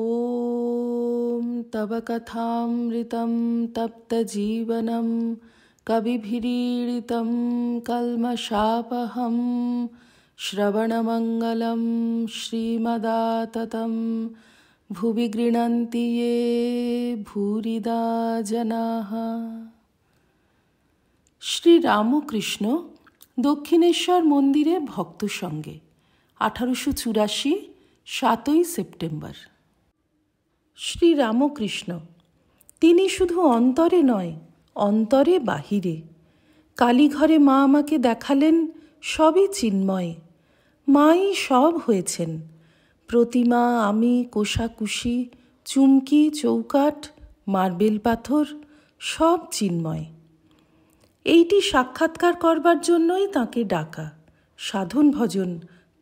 ॐ तव कथामृतं तप्तजीवनं कविभिरीडितं कल्मषापहं श्रवणमङ्गलं श्रीमदाततं भुवि गृणन्ति ये भूरिदा जनाः শ্রীরামকৃষ্ণ দক্ষিণেশ্বর মন্দিরে ভক্ত সঙ্গে আঠারোশো চুরাশি সাতই সেপ্টেম্বর শ্রীরামকৃষ্ণ তিনি শুধু অন্তরে নয় অন্তরে বাহিরে কালীঘরে মা আমাকে দেখালেন সবই চিন্ময় মাই সব হয়েছেন প্রতিমা আমি কোষাকুষি চুমকি চৌকাট মার্বেল পাথর সব চিন্ময় এইটি সাক্ষাৎকার করবার জন্যই তাকে ডাকা সাধন ভজন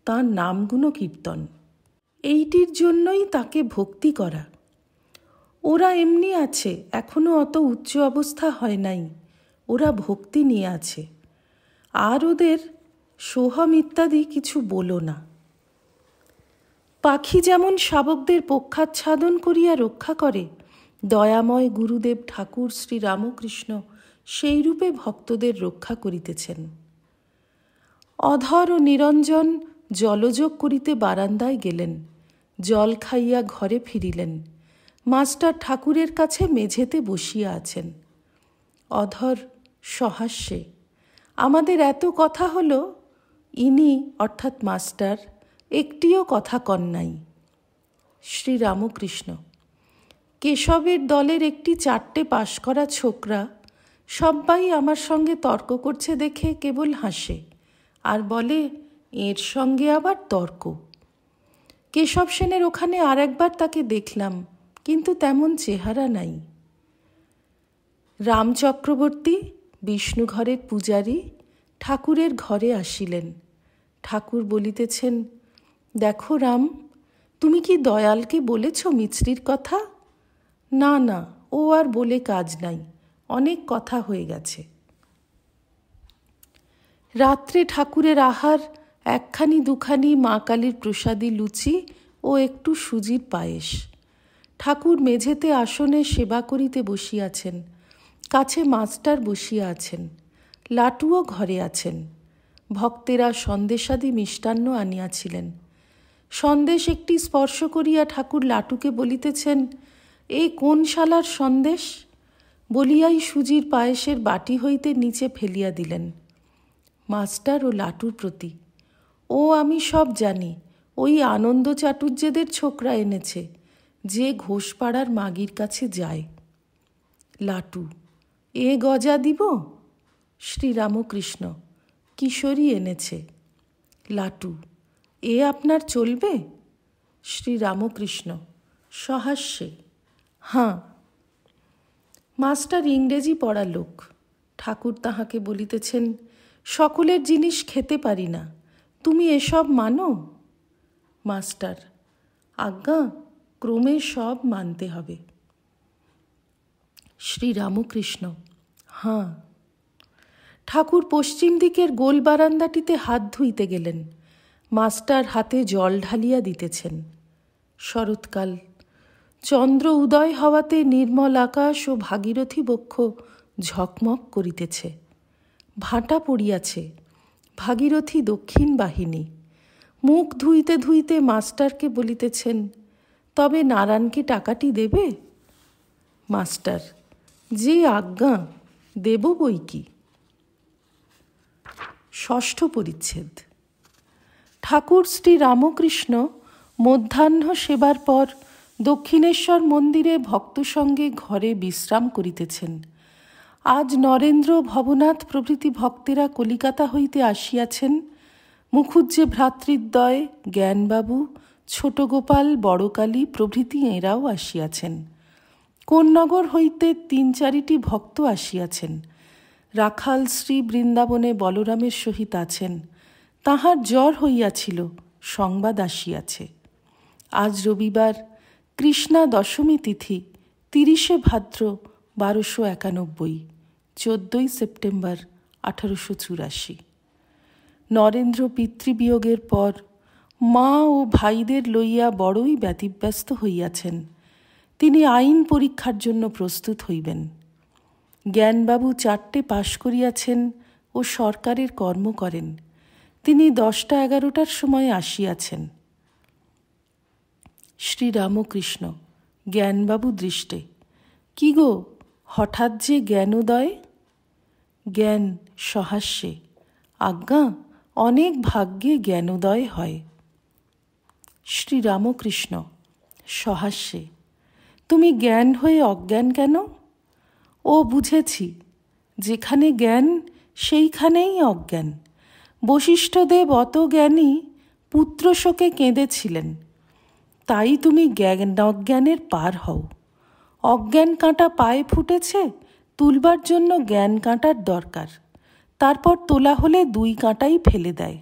তাঁর নামগুণ কীর্তন এইটির জন্যই তাকে ভক্তি করা ওরা এমনি আছে এখনও অত উচ্চ অবস্থা হয় নাই ওরা ভক্তি নিয়ে আছে আর ওদের সোহম ইত্যাদি কিছু বলো না পাখি যেমন শাবকদের পক্ষাচ্ছাদন করিয়া রক্ষা করে দয়াময় গুরুদেব ঠাকুর শ্রী রামকৃষ্ণ সেইরূপে ভক্তদের রক্ষা করিতেছেন অধর ও নিরঞ্জন জলযোগ করিতে বারান্দায় গেলেন জল খাইয়া ঘরে ফিরিলেন মাস্টার ঠাকুরের কাছে মেঝেতে বসিয়া আছেন অধর সহাস্যে আমাদের এত কথা হলো ইনি অর্থাৎ মাস্টার একটিও কথা কন নাই শ্রীরামকৃষ্ণ কেশবের দলের একটি চারটে পাশ করা ছোকরা সব্বাই আমার সঙ্গে তর্ক করছে দেখে কেবল হাসে আর বলে এর সঙ্গে আবার তর্ক কেশব সেনের ওখানে আর একবার তাকে দেখলাম কিন্তু তেমন চেহারা নাই রাম চক্রবর্তী বিষ্ণুঘরের পূজারী ঠাকুরের ঘরে আসিলেন ঠাকুর বলিতেছেন দেখো রাম তুমি কি দয়ালকে বলেছ মিছরির কথা না না ও আর বলে কাজ নাই অনেক কথা হয়ে গেছে রাত্রে ঠাকুরের আহার একখানি দুখানি মা কালীর প্রসাদী লুচি ও একটু সুজির পায়েস ঠাকুর মেঝেতে আসনে সেবা করিতে বসিয়াছেন কাছে মাস্টার বসিয়া আছেন লাটুও ঘরে আছেন ভক্তেরা সন্দেশাদি মিষ্টান্ন আনিয়াছিলেন সন্দেশ একটি স্পর্শ করিয়া ঠাকুর লাটুকে বলিতেছেন এই কোন শালার সন্দেশ বলিয়াই সুজির পায়েসের বাটি হইতে নিচে ফেলিয়া দিলেন মাস্টার ও লাটুর প্রতি ও আমি সব জানি ওই আনন্দ চাটুর্যেদের ছোকরা এনেছে যে ঘোষপাড়ার মাগির কাছে যায় লাটু এ গজা দিব শ্রীরামকৃষ্ণ কিশোরী এনেছে লাটু এ আপনার চলবে শ্রীরামকৃষ্ণ সহাস্যে হাঁ মাস্টার ইংরেজি পড়া লোক ঠাকুর তাহাকে বলিতেছেন সকলের জিনিস খেতে পারি না তুমি এসব মানো মাস্টার আজ্ঞা ক্রমে সব মানতে হবে শ্রীরামকৃষ্ণ হাঁ ঠাকুর পশ্চিম দিকের গোল বারান্দাটিতে হাত ধুইতে গেলেন মাস্টার হাতে জল ঢালিয়া দিতেছেন শরৎকাল চন্দ্র উদয় হওয়াতে নির্মল আকাশ ও ভাগীরথী বক্ষ ঝকমক করিতেছে ভাটা পড়িয়াছে ভাগীরথী দক্ষিণ বাহিনী মুখ ধুইতে ধুইতে মাস্টারকে বলিতেছেন তবে নারায়ণকে টাকাটি দেবে মাস্টার যে আজ্ঞা দেব বই কি ষষ্ঠ পরিচ্ছেদ ঠাকুর শ্রী রামকৃষ্ণ মধ্যাহ্ন সেবার পর দক্ষিণেশ্বর মন্দিরে ভক্ত সঙ্গে ঘরে বিশ্রাম করিতেছেন আজ নরেন্দ্র ভবনাথ প্রভৃতি ভক্তেরা কলিকাতা হইতে আসিয়াছেন মুখুজ্জে ভ্রাতৃদ্বয় জ্ঞানবাবু ছোট গোপাল বড়কালী প্রভৃতি এঁরাও আসিয়াছেন কোন্নগর হইতে তিন চারিটি ভক্ত আসিয়াছেন রাখাল শ্রী বৃন্দাবনে বলরামের সহিত আছেন তাহার জ্বর হইয়াছিল সংবাদ আসিয়াছে আজ রবিবার কৃষ্ণা দশমী তিথি তিরিশে ভাদ্র বারোশো একানব্বই চোদ্দই সেপ্টেম্বর আঠারোশো চুরাশি নরেন্দ্র পিতৃবিয়োগের পর মা ও ভাইদের লইয়া বড়ই ব্যতিব্যস্ত হইয়াছেন তিনি আইন পরীক্ষার জন্য প্রস্তুত হইবেন জ্ঞানবাবু চারটে পাশ করিয়াছেন ও সরকারের কর্ম করেন তিনি দশটা এগারোটার সময় আসিয়াছেন শ্রীরামকৃষ্ণ জ্ঞানবাবু দৃষ্টে কি গো হঠাৎ যে জ্ঞানোদয় জ্ঞান সহাস্যে আজ্ঞা অনেক ভাগ্যে জ্ঞানোদয় হয় শ্রীরামকৃষ্ণ সহাস্যে তুমি জ্ঞান হয়ে অজ্ঞান কেন ও বুঝেছি যেখানে জ্ঞান সেইখানেই অজ্ঞান বশিষ্ঠদেব অত জ্ঞানী পুত্রশোকে কেঁদেছিলেন তাই তুমি জ্ঞান অজ্ঞানের পার হও অজ্ঞান কাঁটা পায়ে ফুটেছে তুলবার জন্য জ্ঞান কাঁটার দরকার তারপর তোলা হলে দুই কাঁটাই ফেলে দেয়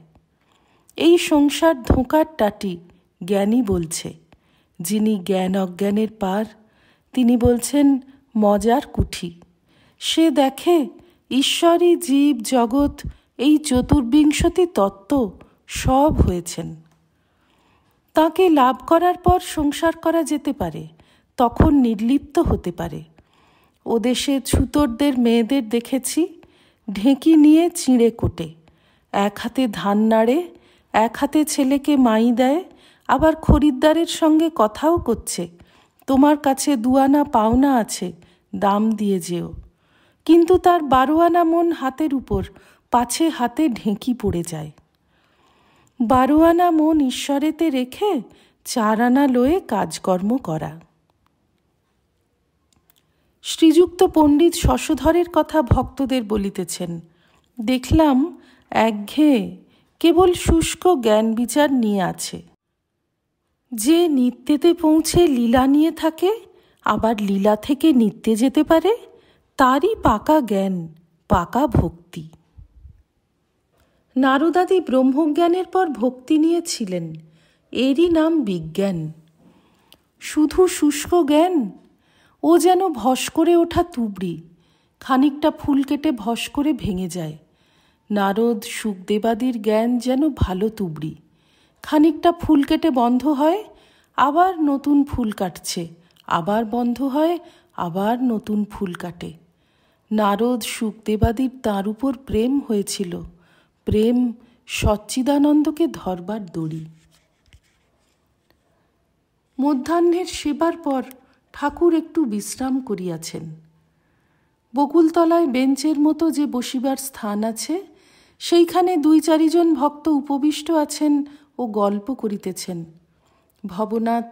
এই সংসার ধোঁকার টাটি জ্ঞানী বলছে যিনি জ্ঞান অজ্ঞানের পার তিনি বলছেন মজার কুঠি সে দেখে ঈশ্বরই জীব জগৎ এই চতুর্বিংশতি তত্ত্ব সব হয়েছেন তাকে লাভ করার পর সংসার করা যেতে পারে তখন নির্লিপ্ত হতে পারে ও দেশে ছুতরদের মেয়েদের দেখেছি ঢেঁকি নিয়ে চিঁড়ে কোটে এক হাতে ধান নাড়ে এক হাতে ছেলেকে মাই দেয় আবার খরিদ্দারের সঙ্গে কথাও করছে তোমার কাছে দুয়ানা পাওনা আছে দাম দিয়ে যেও কিন্তু তার বারোয়ানা মন হাতের উপর পাছে হাতে ঢেঁকি পড়ে যায় বারোয়ানা মন ঈশ্বরেতে রেখে চার আনা লয়ে কাজকর্ম করা শ্রীযুক্ত পণ্ডিত শশধরের কথা ভক্তদের বলিতেছেন দেখলাম একঘেয়ে কেবল শুষ্ক জ্ঞান বিচার নিয়ে আছে যে নিত্যেতে পৌঁছে লীলা নিয়ে থাকে আবার লীলা থেকে নিত্যে যেতে পারে তারই পাকা জ্ঞান পাকা ভক্তি নারদাদি ব্রহ্মজ্ঞানের পর ভক্তি নিয়েছিলেন এরই নাম বিজ্ঞান শুধু শুষ্ক জ্ঞান ও যেন ভস করে ওঠা তুবড়ি খানিকটা ফুল কেটে ভস করে ভেঙে যায় নারদ সুখদেবাদির জ্ঞান যেন ভালো তুবড়ি খানিকটা ফুল কেটে বন্ধ হয় আবার নতুন ফুল কাটছে আবার বন্ধ হয় আবার নতুন ফুল কাটে নারদ সুখদেবাদীর তাঁর উপর প্রেম হয়েছিল প্রেম সচ্চিদানন্দকে ধরবার দড়ি মধ্যাহ্নের সেবার পর ঠাকুর একটু বিশ্রাম করিয়াছেন বকুলতলায় বেঞ্চের মতো যে বসিবার স্থান আছে সেইখানে দুই চারিজন ভক্ত উপবিষ্ট আছেন ও গল্প করিতেছেন ভবনাথ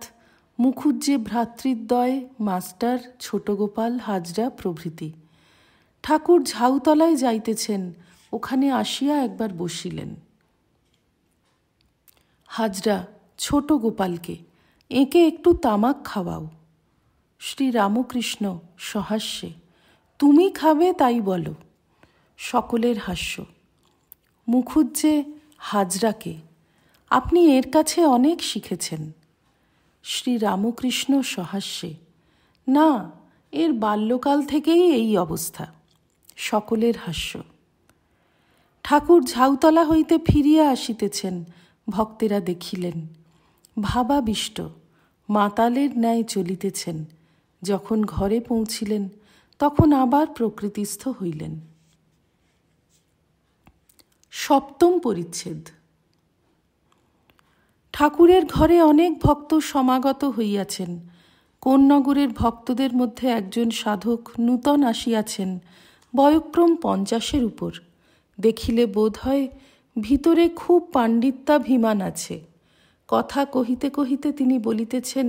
মুখুজ্জে ভ্রাতৃদ্বয় মাস্টার ছোটগোপাল হাজরা প্রভৃতি ঠাকুর ঝাউতলায় যাইতেছেন ওখানে আসিয়া একবার বসিলেন হাজরা ছোট গোপালকে এঁকে একটু তামাক খাওয়াও শ্রী রামকৃষ্ণ সহাস্যে তুমি খাবে তাই বলো সকলের হাস্য মুখুজ্জে হাজরাকে আপনি এর কাছে অনেক শিখেছেন শ্রী রামকৃষ্ণ সহাস্যে না এর বাল্যকাল থেকেই এই অবস্থা সকলের হাস্য ঠাকুর ঝাউতলা হইতে ফিরিয়া আসিতেছেন ভক্তেরা দেখিলেন ভাবাবিষ্ট মাতালের ন্যায় চলিতেছেন যখন ঘরে পৌঁছিলেন তখন আবার প্রকৃতিস্থ হইলেন সপ্তম পরিচ্ছেদ ঠাকুরের ঘরে অনেক ভক্ত সমাগত হইয়াছেন কোন নগরের ভক্তদের মধ্যে একজন সাধক নূতন আসিয়াছেন বয়ক্রম পঞ্চাশের উপর দেখিলে বোধ হয় ভিতরে খুব পাণ্ডিত্যাভিমান আছে কথা কহিতে কহিতে তিনি বলিতেছেন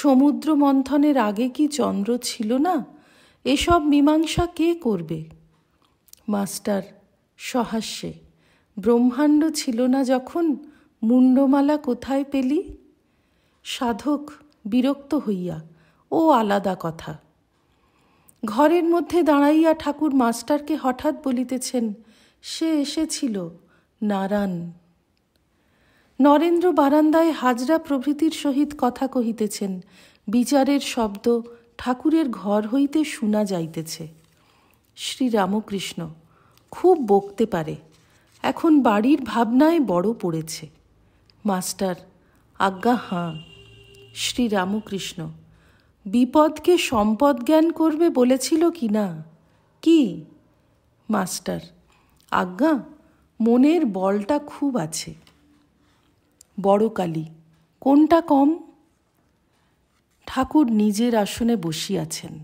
সমুদ্র মন্থনের আগে কি চন্দ্র ছিল না এসব মীমাংসা কে করবে মাস্টার সহাস্যে ব্রহ্মাণ্ড ছিল না যখন মুন্ডমালা কোথায় পেলি সাধক বিরক্ত হইয়া ও আলাদা কথা ঘরের মধ্যে দাঁড়াইয়া ঠাকুর মাস্টারকে হঠাৎ বলিতেছেন সে এসেছিল নারায়ণ নরেন্দ্র বারান্দায় হাজরা প্রভৃতির সহিত কথা কহিতেছেন বিচারের শব্দ ঠাকুরের ঘর হইতে শোনা যাইতেছে শ্রীরামকৃষ্ণ খুব বকতে পারে এখন বাড়ির ভাবনায় বড় পড়েছে মাস্টার আজ্ঞা হাঁ রামকৃষ্ণ বিপদকে সম্পদ জ্ঞান করবে বলেছিল কি না কি মাস্টার আজ্ঞা মনের বলটা খুব আছে বড় কালী কোনটা কম ঠাকুর নিজের আসনে বসিয়াছেন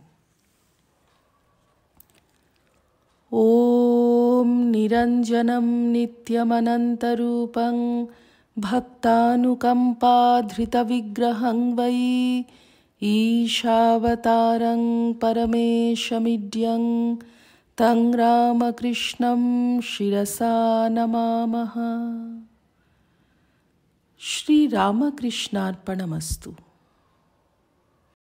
নিরঞ্জনম निरञ्जनं नित्यमनन्तरूपं भक्तानुकम्पाधृतविग्रहं वै ईशावतारं परमेशमिड्यं तं रामकृष्णं शिरसा नमामः श्रीरामकृष्णार्पणमस्तु